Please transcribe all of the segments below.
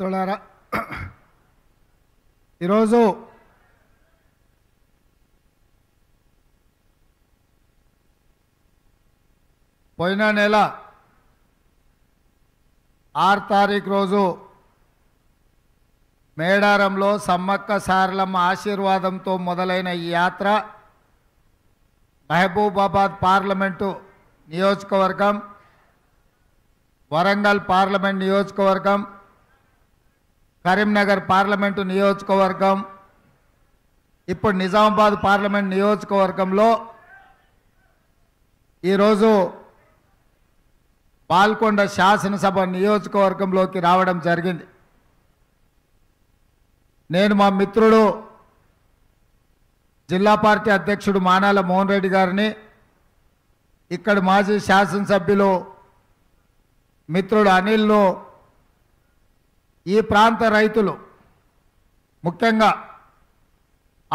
మిత్రులారా ఈరోజు పోయిన నెల ఆరు తారీఖు రోజు మేడారంలో సమ్మక్క సారలమ్మ ఆశీర్వాదంతో మొదలైన ఈ యాత్ర మహబూబాబాద్ పార్లమెంటు నియోజకవర్గం వరంగల్ పార్లమెంట్ నియోజకవర్గం కరీంనగర్ పార్లమెంటు నియోజకవర్గం ఇప్పుడు నిజామాబాద్ పార్లమెంట్ నియోజకవర్గంలో ఈరోజు పాల్కొండ శాసనసభ నియోజకవర్గంలోకి రావడం జరిగింది నేను మా మిత్రుడు జిల్లా పార్టీ అధ్యక్షుడు మానాల మోహన్ రెడ్డి గారిని ఇక్కడ మాజీ శాసనసభ్యులు మిత్రుడు అనిల్ను ఈ ప్రాంత రైతులు ముఖ్యంగా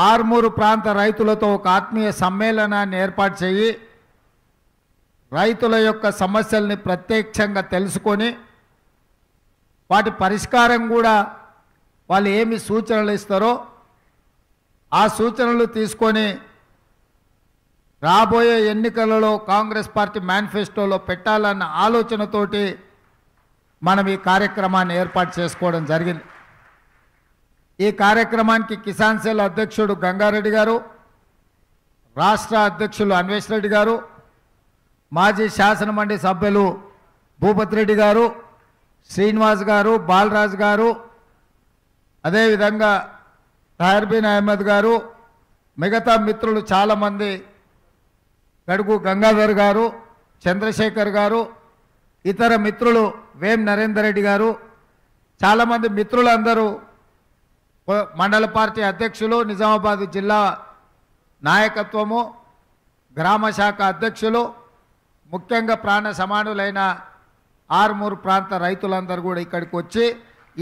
ఆర్మూరు ప్రాంత రైతులతో ఒక ఆత్మీయ సమ్మేళనాన్ని ఏర్పాటు చేయి రైతుల యొక్క సమస్యల్ని ప్రత్యక్షంగా తెలుసుకొని వాటి పరిష్కారం కూడా వాళ్ళు ఏమి సూచనలు ఇస్తారో ఆ సూచనలు తీసుకొని రాబోయే ఎన్నికలలో కాంగ్రెస్ పార్టీ మేనిఫెస్టోలో పెట్టాలన్న ఆలోచనతోటి మనం ఈ కార్యక్రమాన్ని ఏర్పాటు చేసుకోవడం జరిగింది ఈ కార్యక్రమానికి కిసాన్ సెల్ అధ్యక్షుడు గంగారెడ్డి గారు రాష్ట్ర అధ్యక్షులు అన్వేష్ రెడ్డి గారు మాజీ శాసనమండలి సభ్యులు భూపతి రెడ్డి గారు శ్రీనివాస్ గారు బాలరాజు గారు అదేవిధంగా తహర్బీన్ అహ్మద్ గారు మిగతా మిత్రులు చాలామంది గడుగు గంగాధర్ గారు చంద్రశేఖర్ గారు ఇతర మిత్రులు వేం నరేందర్ రెడ్డి గారు చాలామంది మిత్రులందరూ మండల పార్టీ అధ్యక్షులు నిజామాబాద్ జిల్లా నాయకత్వము గ్రామ శాఖ అధ్యక్షులు ముఖ్యంగా ప్రాణ సమానులైన ఆర్మూర్ ప్రాంత రైతులందరూ కూడా ఇక్కడికి వచ్చి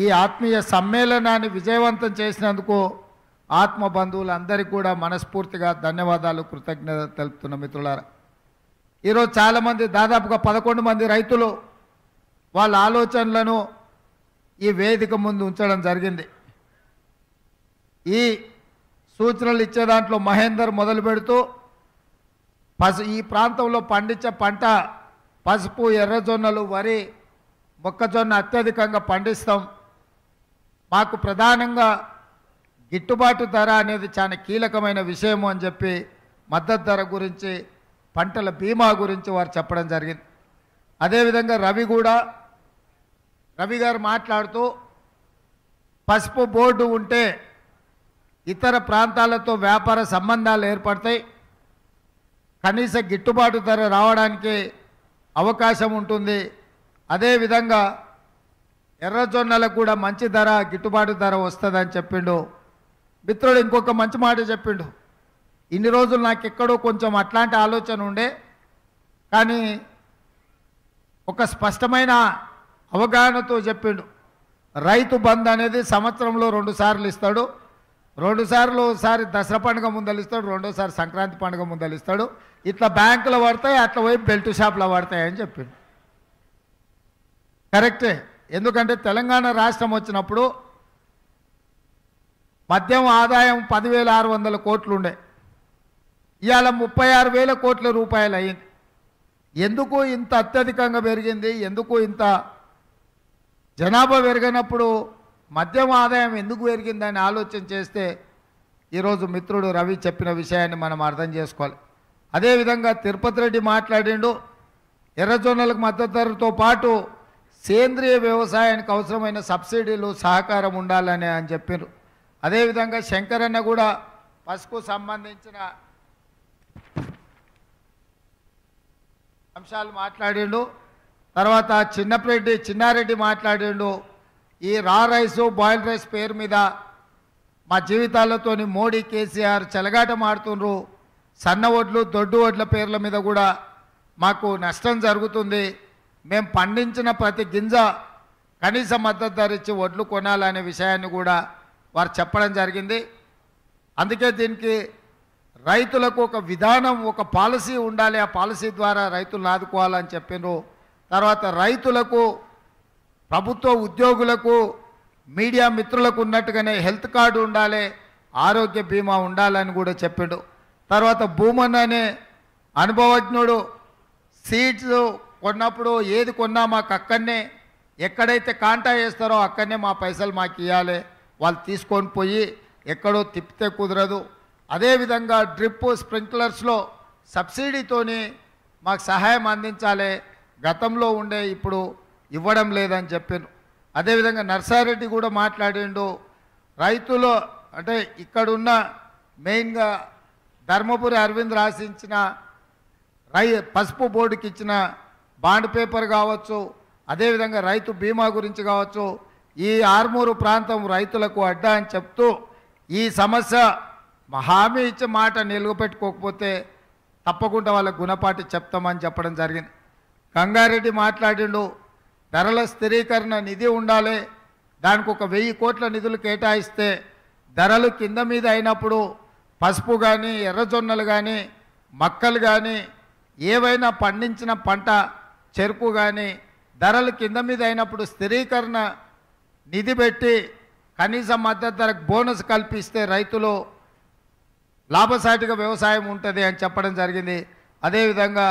ఈ ఆత్మీయ సమ్మేళనాన్ని విజయవంతం చేసినందుకు ఆత్మ బంధువులందరికీ కూడా మనస్ఫూర్తిగా ధన్యవాదాలు కృతజ్ఞత తెలుపుతున్న మిత్రులారా ఈరోజు చాలామంది దాదాపుగా పదకొండు మంది రైతులు వాళ్ళ ఆలోచనలను ఈ వేదిక ముందు ఉంచడం జరిగింది ఈ సూచనలు ఇచ్చే దాంట్లో మహేందర్ మొదలు పెడుతూ పసు ఈ ప్రాంతంలో పండించే పంట పసుపు ఎర్రజొన్నలు వరి మొక్కజొన్న అత్యధికంగా పండిస్తాం మాకు ప్రధానంగా గిట్టుబాటు ధర అనేది చాలా కీలకమైన విషయము అని చెప్పి మద్దతు ధర గురించి పంటల బీమా గురించి వారు చెప్పడం జరిగింది అదేవిధంగా రవి కూడా రవి గారు మాట్లాడుతూ పసుపు బోర్డు ఉంటే ఇతర ప్రాంతాలతో వ్యాపార సంబంధాలు ఏర్పడతాయి కనీస గిట్టుబాటు ధర రావడానికి అవకాశం ఉంటుంది అదేవిధంగా ఎర్రజొన్నలకు కూడా మంచి ధర గిట్టుబాటు ధర వస్తుందని చెప్పిండు మిత్రుడు ఇంకొక మంచి మాట చెప్పిండు ఇన్ని రోజులు నాకు ఎక్కడో కొంచెం అట్లాంటి ఆలోచన ఉండే కానీ ఒక స్పష్టమైన అవగాహనతో చెప్పిండు రైతు బంద్ అనేది సంవత్సరంలో రెండు సార్లు ఇస్తాడు రెండుసార్లు ఒకసారి దసరా పండుగ ముందలు ఇస్తాడు రెండోసారి సంక్రాంతి పండుగ ముందలు ఇస్తాడు ఇట్లా బ్యాంకులు పడతాయి అట్లా పోయి బెల్ట్ షాప్లో పడతాయి అని చెప్పిండు కరెక్టే ఎందుకంటే తెలంగాణ రాష్ట్రం వచ్చినప్పుడు మద్యం ఆదాయం పదివేల ఆరు వందల కోట్లు ఉండే ఇవాళ ముప్పై ఆరు వేల కోట్ల రూపాయలు అయింది ఎందుకు ఇంత అత్యధికంగా పెరిగింది ఎందుకు ఇంత జనాభా పెరిగినప్పుడు మద్యం ఆదాయం ఎందుకు పెరిగిందని ఆలోచన చేస్తే ఈరోజు మిత్రుడు రవి చెప్పిన విషయాన్ని మనం అర్థం చేసుకోవాలి అదేవిధంగా తిరుపతి రెడ్డి మాట్లాడిండు ఎర్రజొన్నలకు మద్దతు ధరతో పాటు సేంద్రియ వ్యవసాయానికి అవసరమైన సబ్సిడీలు సహకారం ఉండాలని అని చెప్పారు అదేవిధంగా శంకరన్న కూడా పసుపు సంబంధించిన అంశాలు మాట్లాడిండు తర్వాత చిన్నప్రెడ్డి చిన్నారెడ్డి మాట్లాడిండు ఈ రా రైస్ బాయిల్ రైస్ పేరు మీద మా జీవితాలతో మోడీ కేసీఆర్ చెలగాట మారుతుండ్రు సన్న ఒడ్లు దొడ్డు ఒడ్ల పేర్ల మీద కూడా మాకు నష్టం జరుగుతుంది మేము పండించిన ప్రతి గింజ కనీస మద్దతు ధర ఇచ్చి ఒడ్లు కొనాలనే విషయాన్ని కూడా వారు చెప్పడం జరిగింది అందుకే దీనికి రైతులకు ఒక విధానం ఒక పాలసీ ఉండాలి ఆ పాలసీ ద్వారా రైతులను ఆదుకోవాలని చెప్పినారు తర్వాత రైతులకు ప్రభుత్వ ఉద్యోగులకు మీడియా మిత్రులకు ఉన్నట్టుగానే హెల్త్ కార్డు ఉండాలి ఆరోగ్య బీమా ఉండాలని కూడా చెప్పాడు తర్వాత భూమన్ అనే అనుభవజ్ఞుడు సీడ్స్ కొన్నప్పుడు ఏది కొన్నా మాకు అక్కడనే ఎక్కడైతే కాంటా వేస్తారో అక్కడనే మా పైసలు మాకు ఇవ్వాలి వాళ్ళు తీసుకొని పోయి ఎక్కడో తిప్పితే కుదరదు అదేవిధంగా డ్రిప్ స్ప్రింక్లర్స్లో సబ్సిడీతోనే మాకు సహాయం అందించాలి గతంలో ఉండే ఇప్పుడు ఇవ్వడం లేదని చెప్పాను అదేవిధంగా నర్సారెడ్డి కూడా మాట్లాడిండు రైతులు అంటే ఇక్కడున్న మెయిన్గా ధర్మపురి అరవింద్ రాసించిన రై పసుపు బోర్డుకి ఇచ్చిన బాండ్ పేపర్ కావచ్చు అదేవిధంగా రైతు బీమా గురించి కావచ్చు ఈ ఆర్మూరు ప్రాంతం రైతులకు అడ్డా అని చెప్తూ ఈ సమస్య హామీ ఇచ్చే మాట నిలువపెట్టుకోకపోతే తప్పకుండా వాళ్ళ గుణపాటి చెప్తామని చెప్పడం జరిగింది గంగారెడ్డి మాట్లాడిండు ధరల స్థిరీకరణ నిధి ఉండాలి దానికి ఒక వెయ్యి కోట్ల నిధులు కేటాయిస్తే ధరలు కింద మీద అయినప్పుడు పసుపు కానీ ఎర్రజొన్నలు కానీ మక్కలు కానీ ఏవైనా పండించిన పంట చెరుకు కానీ ధరలు కింద మీద అయినప్పుడు స్థిరీకరణ నిధి పెట్టి కనీస మద్దతు ధరకు బోనస్ కల్పిస్తే రైతులు లాభసాటిగా వ్యవసాయం ఉంటుంది అని చెప్పడం జరిగింది అదేవిధంగా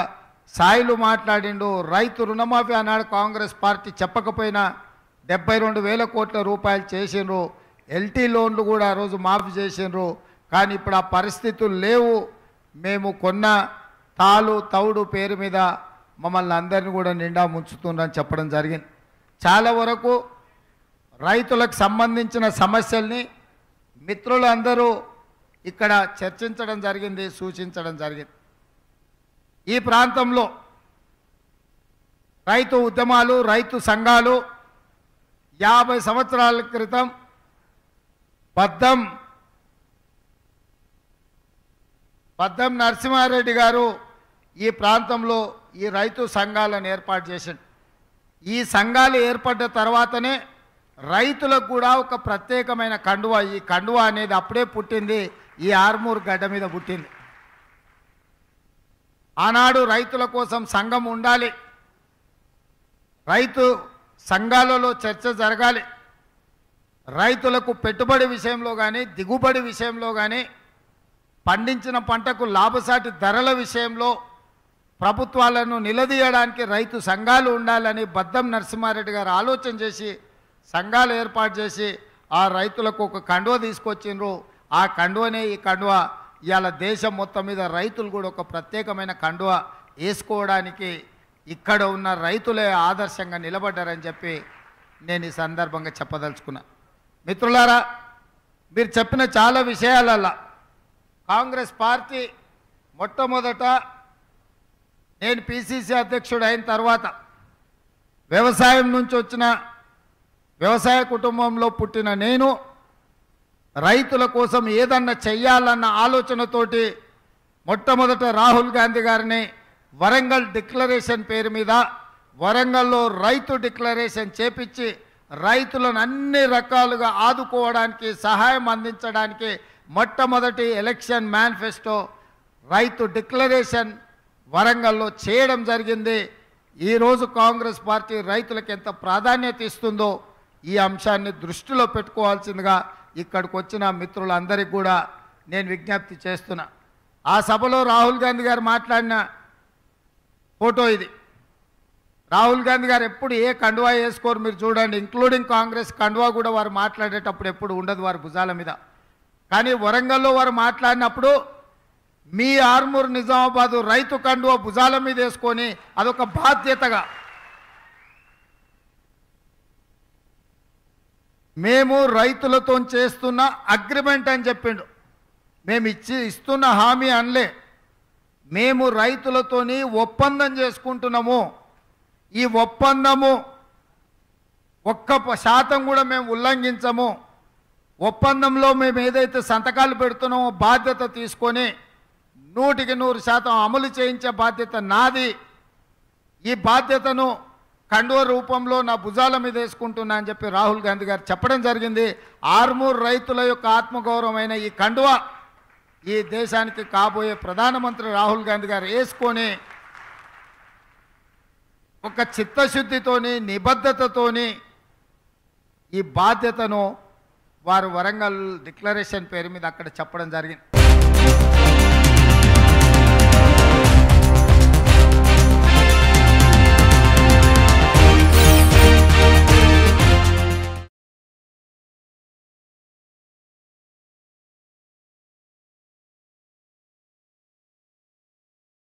సాయిలు మాట్లాడిండు రైతు రుణమాఫీ అన్నాడు కాంగ్రెస్ పార్టీ చెప్పకపోయినా డెబ్బై రెండు వేల కోట్ల రూపాయలు చేసిండ్రు ఎల్టీ లోన్లు కూడా ఆ రోజు మాఫీ చేసిండ్రు కానీ ఇప్పుడు ఆ పరిస్థితులు లేవు మేము కొన్న తాలు తౌడు పేరు మీద మమ్మల్ని అందరినీ కూడా నిండా ముంచుతుందని చెప్పడం జరిగింది చాలా వరకు రైతులకు సంబంధించిన సమస్యల్ని మిత్రులందరూ ఇక్కడ చర్చించడం జరిగింది సూచించడం జరిగింది ఈ ప్రాంతంలో రైతు ఉద్యమాలు రైతు సంఘాలు యాభై సంవత్సరాల క్రితం పద్దం పద్దం నరసింహారెడ్డి గారు ఈ ప్రాంతంలో ఈ రైతు సంఘాలను ఏర్పాటు చేశాడు ఈ సంఘాలు ఏర్పడ్డ తర్వాతనే రైతులకు కూడా ఒక ప్రత్యేకమైన కండువా ఈ కండువా అనేది అప్పుడే పుట్టింది ఈ ఆర్మూర్ గడ్డ మీద పుట్టింది ఆనాడు రైతుల కోసం సంఘం ఉండాలి రైతు సంఘాలలో చర్చ జరగాలి రైతులకు పెట్టుబడి విషయంలో కానీ దిగుబడి విషయంలో కానీ పండించిన పంటకు లాభసాటి ధరల విషయంలో ప్రభుత్వాలను నిలదీయడానికి రైతు సంఘాలు ఉండాలని బద్దం నరసింహారెడ్డి గారు ఆలోచన చేసి సంఘాలు ఏర్పాటు చేసి ఆ రైతులకు ఒక కండువ తీసుకొచ్చిండ్రు ఆ కండువనే ఈ కండువ ఇవాళ దేశం మొత్తం మీద రైతులు కూడా ఒక ప్రత్యేకమైన కండువ వేసుకోవడానికి ఇక్కడ ఉన్న రైతులే ఆదర్శంగా నిలబడ్డారని చెప్పి నేను ఈ సందర్భంగా చెప్పదలుచుకున్నా మిత్రులారా మీరు చెప్పిన చాలా విషయాలల్లా కాంగ్రెస్ పార్టీ మొట్టమొదట నేను పిసిసి అధ్యక్షుడు అయిన తర్వాత వ్యవసాయం నుంచి వచ్చిన వ్యవసాయ కుటుంబంలో పుట్టిన నేను రైతుల కోసం ఏదన్నా చెయ్యాలన్న ఆలోచనతోటి మొట్టమొదట రాహుల్ గాంధీ గారిని వరంగల్ డిక్లరేషన్ పేరు మీద వరంగల్లో రైతు డిక్లరేషన్ చేపించి రైతులను అన్ని రకాలుగా ఆదుకోవడానికి సహాయం అందించడానికి మొట్టమొదటి ఎలక్షన్ మేనిఫెస్టో రైతు డిక్లరేషన్ వరంగల్లో చేయడం జరిగింది ఈరోజు కాంగ్రెస్ పార్టీ రైతులకు ఎంత ప్రాధాన్యత ఇస్తుందో ఈ అంశాన్ని దృష్టిలో పెట్టుకోవాల్సిందిగా ఇక్కడికి వచ్చిన మిత్రులందరికీ కూడా నేను విజ్ఞప్తి చేస్తున్నా ఆ సభలో రాహుల్ గాంధీ గారు మాట్లాడిన ఫోటో ఇది రాహుల్ గాంధీ గారు ఎప్పుడు ఏ కండువా వేసుకోరు మీరు చూడండి ఇంక్లూడింగ్ కాంగ్రెస్ కండువా కూడా వారు మాట్లాడేటప్పుడు ఎప్పుడు ఉండదు వారి భుజాల మీద కానీ వరంగల్లో వారు మాట్లాడినప్పుడు మీ ఆర్మూర్ నిజామాబాదు రైతు కండువా భుజాల మీద వేసుకొని అదొక బాధ్యతగా మేము రైతులతో చేస్తున్న అగ్రిమెంట్ అని చెప్పిండు మేము ఇచ్చి ఇస్తున్న హామీ అనలే మేము రైతులతోని ఒప్పందం చేసుకుంటున్నాము ఈ ఒప్పందము ఒక్క శాతం కూడా మేము ఉల్లంఘించము ఒప్పందంలో మేము ఏదైతే సంతకాలు పెడుతున్నామో బాధ్యత తీసుకొని నూటికి నూరు శాతం అమలు చేయించే బాధ్యత నాది ఈ బాధ్యతను కండువ రూపంలో నా భుజాల మీద వేసుకుంటున్నా అని చెప్పి రాహుల్ గాంధీ గారు చెప్పడం జరిగింది ఆర్మూర్ రైతుల యొక్క ఆత్మగౌరవమైన ఈ కండువ ఈ దేశానికి కాబోయే ప్రధానమంత్రి రాహుల్ గాంధీ గారు వేసుకొని ఒక చిత్తశుద్ధితోని నిబద్ధతతోని ఈ బాధ్యతను వారు వరంగల్ డిక్లరేషన్ పేరు మీద అక్కడ చెప్పడం జరిగింది